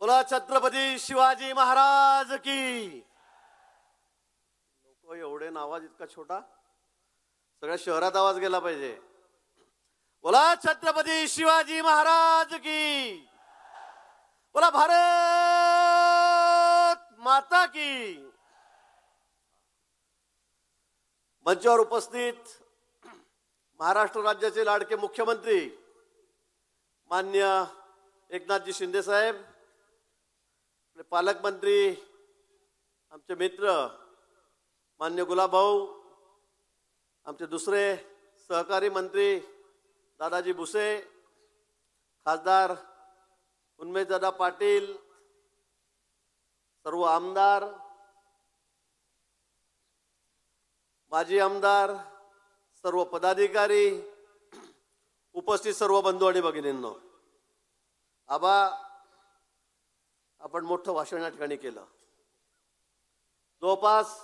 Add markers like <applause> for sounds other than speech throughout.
बोला छत्रपती शिवाजी महाराज की लोक एवढे नावाज इतका छोटा सगळ्या शहरात आवाज गेला पाहिजे बोला छत्रपती शिवाजी महाराज की बोला भारत माता की मंचावर उपस्थित महाराष्ट्र राज्याचे लाडके मुख्यमंत्री मान्य एकनाथजी शिंदे साहेब आणि पालकमंत्री आमचे मित्र मान्य भाऊ आमचे दुसरे सहकारी मंत्री दादाजी भुसे खासदार दादा पाटील सर्व आमदार माजी आमदार सर्व पदाधिकारी <clears throat> उपस्थित सर्व बंधू आणि भगिनींनो आबा आपण मोठं भाषण या ठिकाणी केलं जवळपास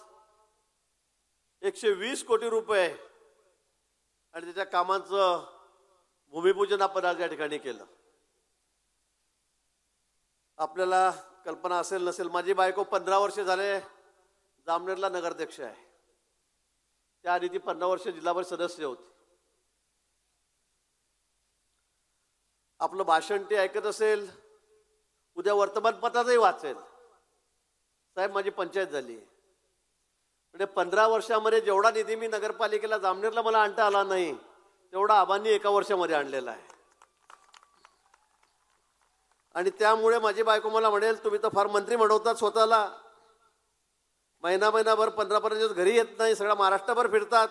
एकशे वीस कोटी रुपये आणि त्याच्या कामांचं भूमिपूजन आपण आज या ठिकाणी केलं आपल्याला कल्पना असेल नसेल माझी बायको पंधरा वर्ष झाले जामनेरला नगराध्यक्ष आहे त्याआधी ती पंधरा वर्ष जिल्हाभर सदस्य होती आपलं भाषण ते ऐकत असेल उद्या वर्तमानपत्रातही वाचेल साहेब माझी पंचायत झाली म्हणजे पंधरा वर्षामध्ये जेवढा निधी मी नगरपालिकेला जामनेरला मला आणता आला नाही तेवढा आबांनी एका वर्षामध्ये आणलेला आहे आणि त्यामुळे माझी बायको मला म्हणेल तुम्ही तर फार मंत्री म्हणवतात स्वतःला महिना महिनाभर पंधरा पंधरा दिवस घरी येत नाही सगळा महाराष्ट्रभर फिरतात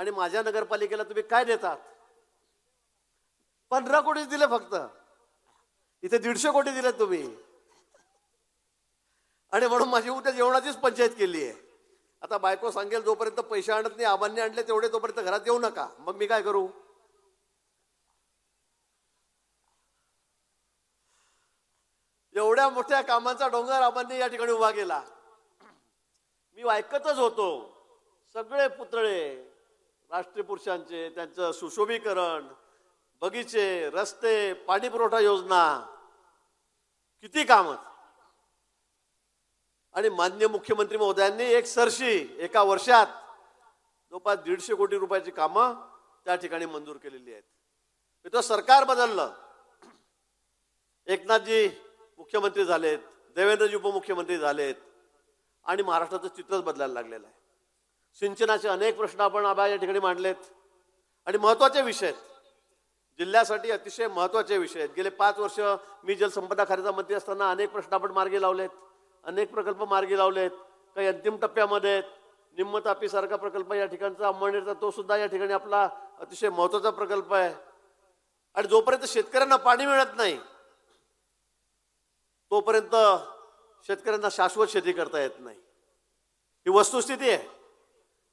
आणि माझ्या नगरपालिकेला तुम्ही काय देतात पंधरा कोटीच दिले फक्त इथे दीडशे कोटी दिले तुम्ही आणि म्हणून माझी उद्या जेवणाचीच पंचायत केली आहे आता बायको सांगेल जोपर्यंत पैसे आणत नाही आबांनी आणले तेवढे तोपर्यंत घरात येऊ नका मग मी काय करू एवढ्या मोठ्या कामांचा डोंगर आबांनी या ठिकाणी उभा केला मी ऐकतच होतो सगळे पुतळे राष्ट्रीय पुरुषांचे त्यांचं सुशोभीकरण बगीचे रस्ते पाणी पुरवठा योजना किती काम आणि मान्य मुख्यमंत्री महोदयांनी एक सरशी एका वर्षात जवळपास दीडशे कोटी रुपयाची कामं त्या ठिकाणी मंजूर केलेली आहेत मित्र सरकार बदललं एकनाथजी मुख्यमंत्री झालेत देवेंद्रजी उपमुख्यमंत्री झालेत आणि महाराष्ट्राचं चित्रच बदलायला लागलेलं आहे सिंचनाचे अनेक प्रश्न आपण आबा या ठिकाणी मांडलेत आणि महत्वाचे विषय आहेत जिल्ह्यासाठी अतिशय महत्त्वाचे विषय आहेत गेले पाच वर्ष मी जलसंपदा खात्याचा मंत्री असताना अनेक प्रश्न आपण मार्गी लावलेत अनेक प्रकल्प मार्गी लावलेत काही अंतिम टप्प्यामध्ये आहेत निम्मतापीसारखा प्रकल्प या ठिकाणचा अंमळनेरचा तो सुद्धा या ठिकाणी आपला अतिशय महत्त्वाचा प्रकल्प आहे आणि जोपर्यंत शेतकऱ्यांना पाणी मिळत नाही तोपर्यंत शेतकऱ्यांना शाश्वत शेती करता येत नाही ही वस्तुस्थिती आहे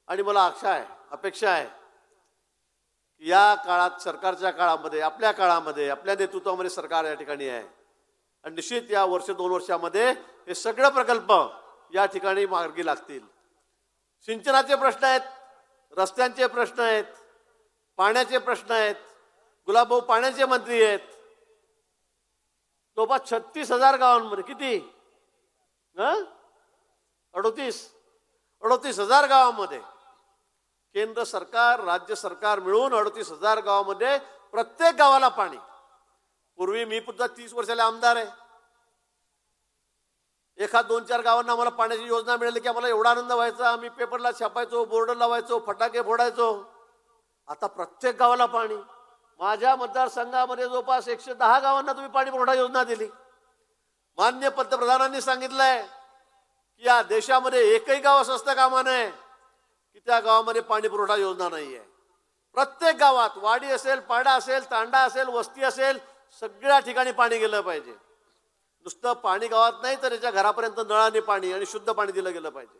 आणि मला आशा आहे अपेक्षा आहे या काळात सरकारच्या काळामध्ये आपल्या काळामध्ये आपल्या नेतृत्वामध्ये सरकार या ठिकाणी आहे आणि निश्चित या वर्ष दोन वर्षामध्ये हे सगळे प्रकल्प या ठिकाणी मार्गी लागतील सिंचनाचे प्रश्न आहेत रस्त्यांचे प्रश्न आहेत पाण्याचे प्रश्न आहेत गुलाबभाऊ पाण्याचे मंत्री आहेत बा छत्तीस हजार गावांमध्ये किती अडोतीस अडोतीस हजार गावांमध्ये केंद्र सरकार राज्य सरकार मिळून अडतीस हजार गावामध्ये प्रत्येक गावाला पाणी पूर्वी मी सुद्धा तीस वर्षाला आमदार आहे एखाद दोन चार गावांना आम्हाला पाण्याची योजना मिळाली की आम्हाला एवढा आनंद व्हायचा आम्ही पेपरला छापायचो बोर्ड लावायचो फटाके फोडायचो आता प्रत्येक गावाला पाणी माझ्या मतदारसंघामध्ये जवळपास एकशे दहा गावांना तुम्ही पाणी पुरवठा योजना दिली मान्य पंतप्रधानांनी सांगितलंय की या देशामध्ये एकही गाव स्वस्त असतं कामा नये की त्या गावामध्ये पाणी पुरवठा योजना नाही आहे प्रत्येक गावात वाडी असेल पाडा असेल तांडा असेल वस्ती असेल सगळ्या ठिकाणी पाणी गेलं पाहिजे नुसतं पाणी गावात नाही तर त्याच्या घरापर्यंत नळाने पाणी आणि शुद्ध पाणी दिलं गेलं पाहिजे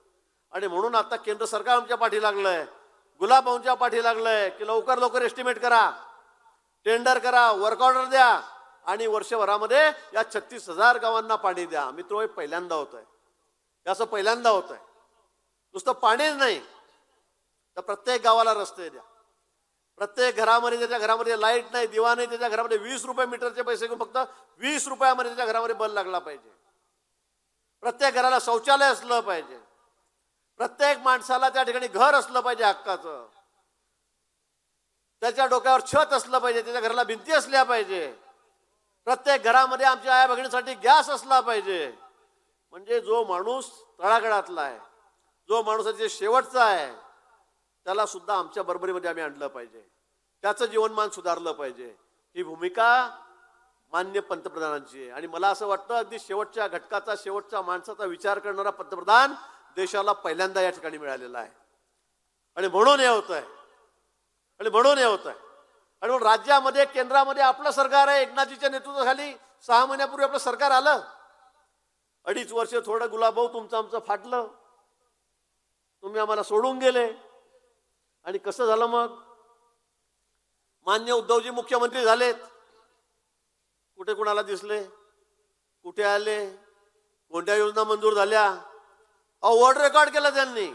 आणि म्हणून आता केंद्र सरकार आमच्या पाठी लागलं आहे आमच्या पाठी लागलं आहे की लवकर लवकर एस्टिमेट करा टेंडर करा वर्क ऑर्डर द्या आणि वर्षभरामध्ये या छत्तीस हजार गावांना पाणी द्या मित्र हो, हे पहिल्यांदा होत आहे याचं पहिल्यांदा होत आहे नुसतं पाणीच नाही तर प्रत्येक गावाला रस्ते द्या प्रत्येक घरामध्ये त्याच्या घरामध्ये लाईट नाही दिवा नाही त्याच्या घरामध्ये वीस रुपये मीटरचे पैसे घेऊन फक्त वीस रुपयामध्ये त्याच्या घरामध्ये बल लागला पाहिजे प्रत्येक घराला शौचालय असलं पाहिजे प्रत्येक माणसाला त्या ठिकाणी घर असलं पाहिजे हक्काचं त्याच्या डोक्यावर छत असलं पाहिजे त्याच्या घराला भिंती असल्या पाहिजे प्रत्येक घरामध्ये आमच्या आया बहिणीसाठी गॅस असला पाहिजे म्हणजे जो माणूस तळागळातला आहे जो माणूस शेवटचा आहे त्याला सुद्धा आमच्या बरोबरीमध्ये आम्ही आणलं पाहिजे त्याचं जीवनमान सुधारलं पाहिजे ही भूमिका मान्य पंतप्रधानांची आहे आणि मला असं वाटतं अगदी शेवटच्या घटकाचा शेवटच्या माणसाचा विचार करणारा पंतप्रधान देशाला पहिल्यांदा या ठिकाणी मिळालेला आहे आणि म्हणून हे होत आहे आणि म्हणून हे होत आहे आणि म्हणून राज्यामध्ये केंद्रामध्ये आपलं सरकार आहे एकनाथजीच्या नेतृत्वाखाली सहा महिन्यापूर्वी आपलं सरकार आलं अडीच वर्ष थोडं गुलाबाऊ तुमचं आमचं फाटलं तुम्ही आम्हाला सोडून गेले आणि कसं झालं मग मान्य उद्धवजी मुख्यमंत्री झालेत कुठे कुणाला दिसले कुठे आले कोणत्या योजना मंजूर झाल्या वर्ल्ड रेकॉर्ड केला त्यांनी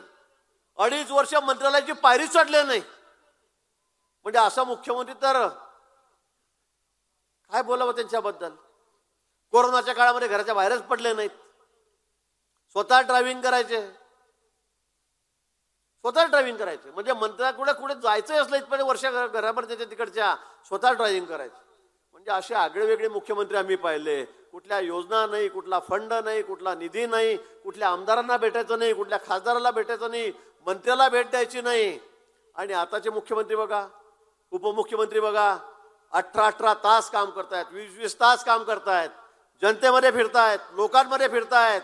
अडीच वर्ष मंत्रालयाची पायरी चढल्या नाही म्हणजे असा मुख्यमंत्री तर काय बोलावं त्यांच्याबद्दल कोरोनाच्या काळामध्ये घराच्या बाहेरच पडले नाहीत स्वतः ड्रायव्हिंग करायचे स्वतः ड्रायव्हिंग करायचं म्हणजे मंत्र्याकडे कुठे जायचं असलं इथपर्यंत वर्ष घराभर त्याच्या तिकडच्या स्वतः ड्रायव्हिंग करायचं म्हणजे असे आगळेवेगळे मुख्यमंत्री आम्ही पाहिले कुठल्या योजना नाही कुठला फंड नाही कुठला निधी नाही कुठल्या आमदारांना भेटायचं नाही कुठल्या खासदाराला भेटायचं नाही मंत्र्याला भेट द्यायची नाही आणि आताचे मुख्यमंत्री बघा उपमुख्यमंत्री बघा अठरा अठरा तास काम करतायत वीस वीस तास काम करतायत जनतेमध्ये फिरतायत लोकांमध्ये फिरतायत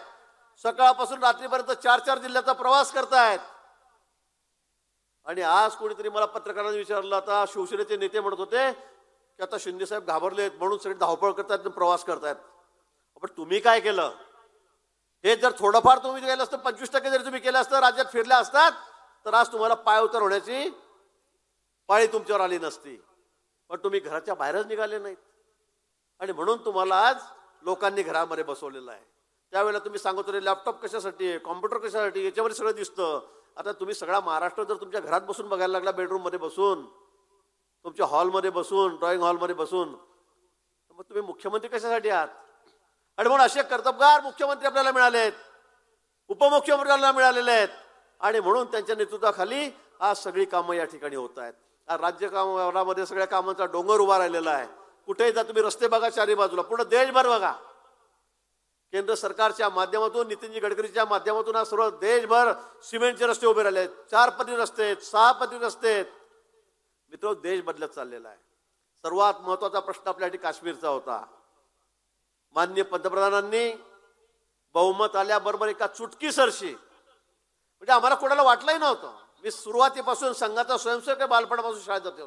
सकाळपासून रात्रीपर्यंत चार चार जिल्ह्याचा प्रवास करतायत आणि आज कोणीतरी मला पत्रकारांनी विचारलं आता शिवसेनेचे नेते म्हणत होते की आता शिंदेसाहेब घाबरले आहेत म्हणून सगळे धावपळ करतायत प्रवास करतायत पण तुम्ही काय केलं हे जर थोडंफार तुम्ही केलं असतं पंचवीस टक्के जरी तुम्ही केलं असतं राज्यात फिरल्या असतात तर आज तुम्हाला पाय उतर होण्याची पाळी तुमच्यावर आली नसती पण तुम्ही घराच्या बाहेरच निघाले नाहीत आणि म्हणून तुम्हाला आज लोकांनी घरामध्ये बसवलेलं आहे त्यावेळेला तुम्ही सांगत होते लॅपटॉप कशासाठी आहे कॉम्प्युटर कशासाठी याच्यावर सगळं दिसतं आता तुम्ही सगळा महाराष्ट्र जर तुमच्या घरात बसून बघायला लागला बेडरूममध्ये बसून तुमच्या हॉलमध्ये बसून ड्रॉइंग हॉलमध्ये बसून मग तुम्ही मुख्यमंत्री कशासाठी आहात आणि म्हणून असे कर्तबगार मुख्यमंत्री आपल्याला मिळालेत उपमुख्यमंत्री आपल्याला मिळालेले आहेत आणि म्हणून त्यांच्या नेतृत्वाखाली आज सगळी कामं या ठिकाणी होत आहेत आज राज्य कामामध्ये सगळ्या कामांचा डोंगर उभा राहिलेला आहे कुठेही जा तुम्ही रस्ते बघा चारी बाजूला पूर्ण देशभर बघा केंद्र सरकारच्या माध्यमातून नितीनजी गडकरीच्या माध्यमातून आज सर्व देशभर सिमेंटचे रस्ते उभे राहिले आहेत चार पदवी रस्ते आहेत सहा पदवी रस्ते आहेत मित्र देश बदलत चाललेला आहे सर्वात महत्वाचा प्रश्न आपल्यासाठी काश्मीरचा होता मान्य पंतप्रधानांनी बहुमत आल्याबरोबर एका चुटकीसरशी म्हणजे आम्हाला कोणाला वाटलंही नव्हतं मी सुरुवातीपासून संघाचा स्वयंसेवक बालपणापासून शाळेत जाते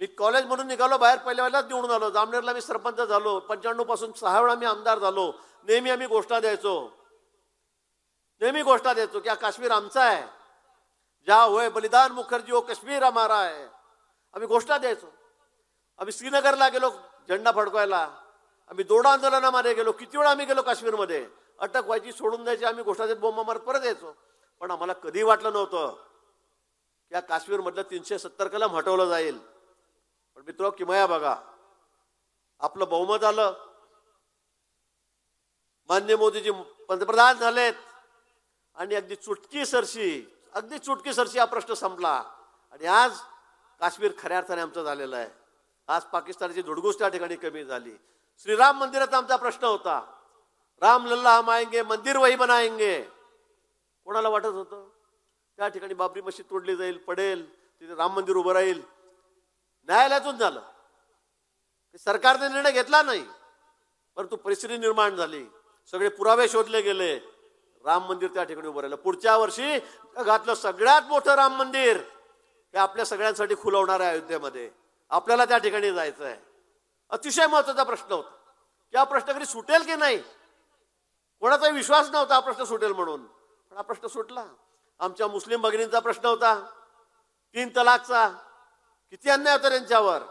मी कॉलेज म्हणून निघालो बाहेर पहिल्या वेळेलाच निवडून आलो जामनेरला मी सरपंच झालो पंच्याण्णव पासून सहा वेळा मी आमदार झालो नेहमी आम्ही घोषणा द्यायचो नेहमी घोषणा द्यायचो की हा काश्मीर आमचा आहे ज्या होय बलिदान मुखर्जी हो काश्मीर आम्हाला आहे आम्ही घोषणा द्यायचो आम्ही श्रीनगरला गेलो झेंडा फडकवायला आम्ही दोडा आंदोलनामध्ये गेलो किती वेळा आम्ही गेलो काश्मीरमध्ये अटक व्हायची सोडून द्यायची आम्ही घोषणा देत बोंबा मारत परत यायचो पण आम्हाला कधी वाटलं नव्हतं की या काश्मीरमधलं तीनशे सत्तर कलम हटवलं जाईल पण मित्र किमया बघा आपलं बहुमत आलं मान्य मोदीजी पंतप्रधान झालेत आणि अगदी चुटकी सरशी अगदी चुटकी सरशी हा प्रश्न संपला आणि आज काश्मीर खऱ्या अर्थाने आमचं झालेलं आहे आज पाकिस्तानची धुडगुस त्या ठिकाणी कमी झाली श्रीराम मंदिरात आमचा प्रश्न होता राम लल्ला हम आएंगे मंदिर वही बनाएंगे कोणाला वाटत होतं त्या ठिकाणी बाबरी मशीद तोडली जाईल पडेल तिथे राम मंदिर उभं राहील न्यायालयातून झालं सरकारने निर्णय घेतला नाही परंतु परिस्थिती निर्माण झाली सगळे पुरावे शोधले गेले राम मंदिर त्या ठिकाणी उभं राहिलं पुढच्या वर्षी जगातलं सगळ्यात मोठं राम मंदिर हे आपल्या सगळ्यांसाठी खुलवणार आहे अयोध्येमध्ये आपल्याला त्या ठिकाणी जायचं आहे अतिशय महत्वाचा प्रश्न होता की हा प्रश्न कधी सुटेल की नाही कोणाचाही विश्वास नव्हता हा प्रश्न सुटेल म्हणून पण हा प्रश्न सुटला आमच्या मुस्लिम भगिनींचा प्रश्न होता तीन तलाकचा किती अन्याय होता त्यांच्यावर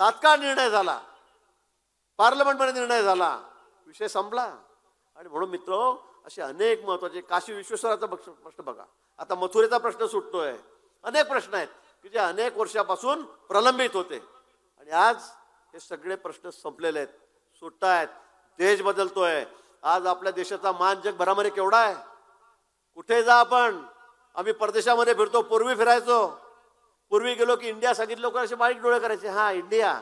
तात्काळ निर्णय झाला पार्लमेंटमध्ये निर्णय झाला विषय संपला आणि म्हणून मित्र असे अनेक महत्वाचे काशी विश्वेश्वराचा प्रश्न बघा आता मथुरेचा प्रश्न सुटतोय अनेक प्रश्न आहेत की जे अनेक वर्षापासून प्रलंबित होते आणि आज हे सगळे प्रश्न संपलेले आहेत सुटत आहेत देश बदलतोय आज आपल्या देशाचा मान जगभरामध्ये केवढा आहे कुठे जा आपण आम्ही परदेशामध्ये फिरतो पूर्वी फिरायचो पूर्वी गेलो की इंडिया सांगितलं लोक असे बारीक डोळे करायचे हा इंडिया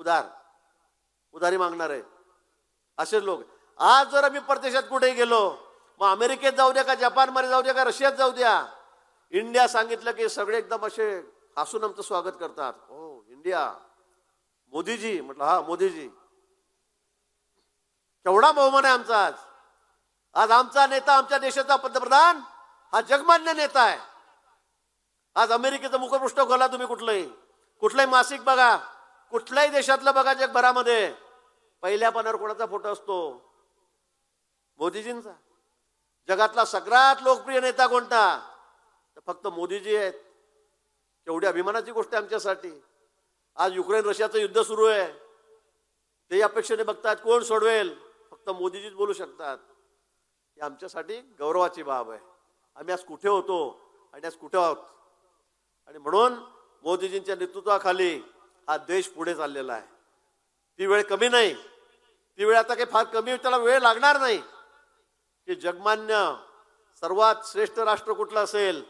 उधार उधारी मागणार आहे असेच लोक आज जर आम्ही परदेशात कुठे गेलो मग अमेरिकेत जाऊ द्या का जपानमध्ये जाऊ द्या का रशियात जाऊ द्या इंडिया सांगितलं की सगळे एकदम असे हसून आमचं स्वागत करतात हो इंडिया मोदीजी म्हटलं हा मोदीजी केवढा बहुमान आहे आमचा आज आज आमचा नेता आमच्या देशाचा पंतप्रधान हा जगमान्य नेता आहे आज अमेरिकेचं मुखपृष्ठ खोला तुम्ही कुठलंही कुठलाही मासिक बघा कुठल्याही देशातलं बघा जगभरामध्ये पहिल्या पानावर कोणाचा फोटो असतो मोदीजींचा जगातला सगळ्यात लोकप्रिय नेता कोणता तर फक्त मोदीजी आहेत केवढी अभिमानाची गोष्ट आमच्यासाठी आज युक्रेन रशियाचं युद्ध सुरू आहे ते अपेक्षेने बघतात कोण सोडवेल फक्त मोदीजीच बोलू शकतात हे आमच्यासाठी गौरवाची बाब आहे आम्ही आज कुठे होतो आणि आज कुठे आहोत आणि म्हणून मोदीजींच्या नेतृत्वाखाली हा देश पुढे चाललेला आहे ती वेळ कमी नाही ती वेळ आता काही फार कमी त्याला वेळ लागणार नाही की जगमान्य सर्वात श्रेष्ठ राष्ट्र कुठलं असेल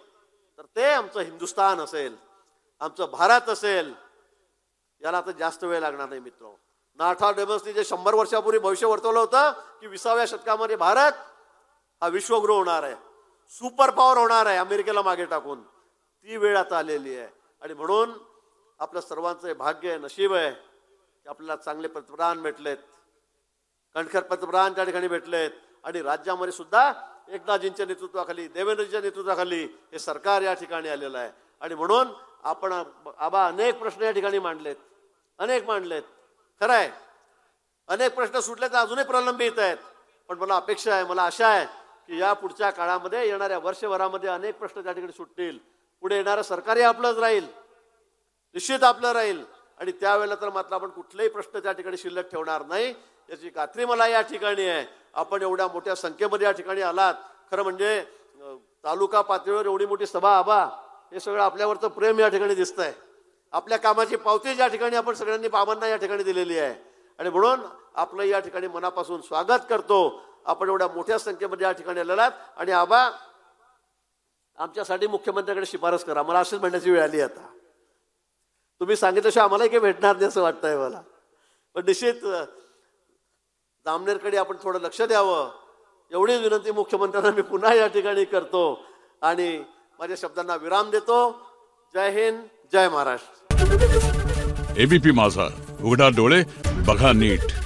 तर ते आमचं हिंदुस्थान असेल आमचं भारत असेल याला आता जास्त वेळ लागणार नाही मित्र नाथा डेमसनी जे शंभर वर्षापूर्वी भविष्य वर्तवलं होतं की विसाव्या शतकामध्ये भारत हा विश्वगुरू होणार आहे सुपर पॉवर होणार आहे अमेरिकेला मागे टाकून ती वेळ आता आलेली आहे आणि म्हणून आपलं सर्वांचं भाग्य आहे नशीब आहे की आपल्याला चांगले पंतप्रधान भेटलेत कणखर पंतप्रधान त्या ठिकाणी भेटलेत आणि राज्यामध्ये सुद्धा एकनाथजींच्या नेतृत्वाखाली देवेंद्रजीच्या नेतृत्वाखाली हे सरकार या ठिकाणी आलेलं आहे आणि म्हणून आपण आबा अनेक प्रश्न या ठिकाणी मांडलेत अनेक मांडलेत खरं आहे अनेक प्रश्न सुटले तर अजूनही प्रलंबित आहेत पण मला अपेक्षा आहे मला आशा आहे की या पुढच्या काळामध्ये येणाऱ्या वर्षभरामध्ये अनेक प्रश्न त्या ठिकाणी सुटतील पुढे येणारं सरकारही आपलंच राहील निश्चित आपलं राहील आणि त्यावेळेला तर मात्र आपण कुठलेही प्रश्न त्या ठिकाणी शिल्लक ठेवणार नाही याची खात्री मला या ठिकाणी आहे आपण एवढ्या मोठ्या संख्येमध्ये या ठिकाणी आलात खरं म्हणजे तालुका पातळीवर एवढी मोठी सभा आबा हे सगळं आपल्यावरचं प्रेम या ठिकाणी दिसत आहे आपल्या कामाची पावती ज्या ठिकाणी आपण सगळ्यांनी बाबांना या ठिकाणी दिलेली आहे आणि म्हणून आपलं या ठिकाणी मनापासून स्वागत करतो आपण एवढ्या मोठ्या संख्येमध्ये या ठिकाणी आलेलात आणि आबा आमच्यासाठी मुख्यमंत्र्यांकडे शिफारस करा मला असेच म्हणण्याची वेळ आली आता तुम्ही सांगितल्याशिवाय आम्हाला काही भेटणार नाही असं वाटतंय मला पण निश्चित जामनेरकडे आपण थोडं लक्ष द्यावं एवढी विनंती मुख्यमंत्र्यांना मी पुन्हा या ठिकाणी करतो आणि माझ्या शब्दांना विराम देतो जय हिंद जय महाराष्ट्र एबीपी माझा उघडा डोळे बघा नीट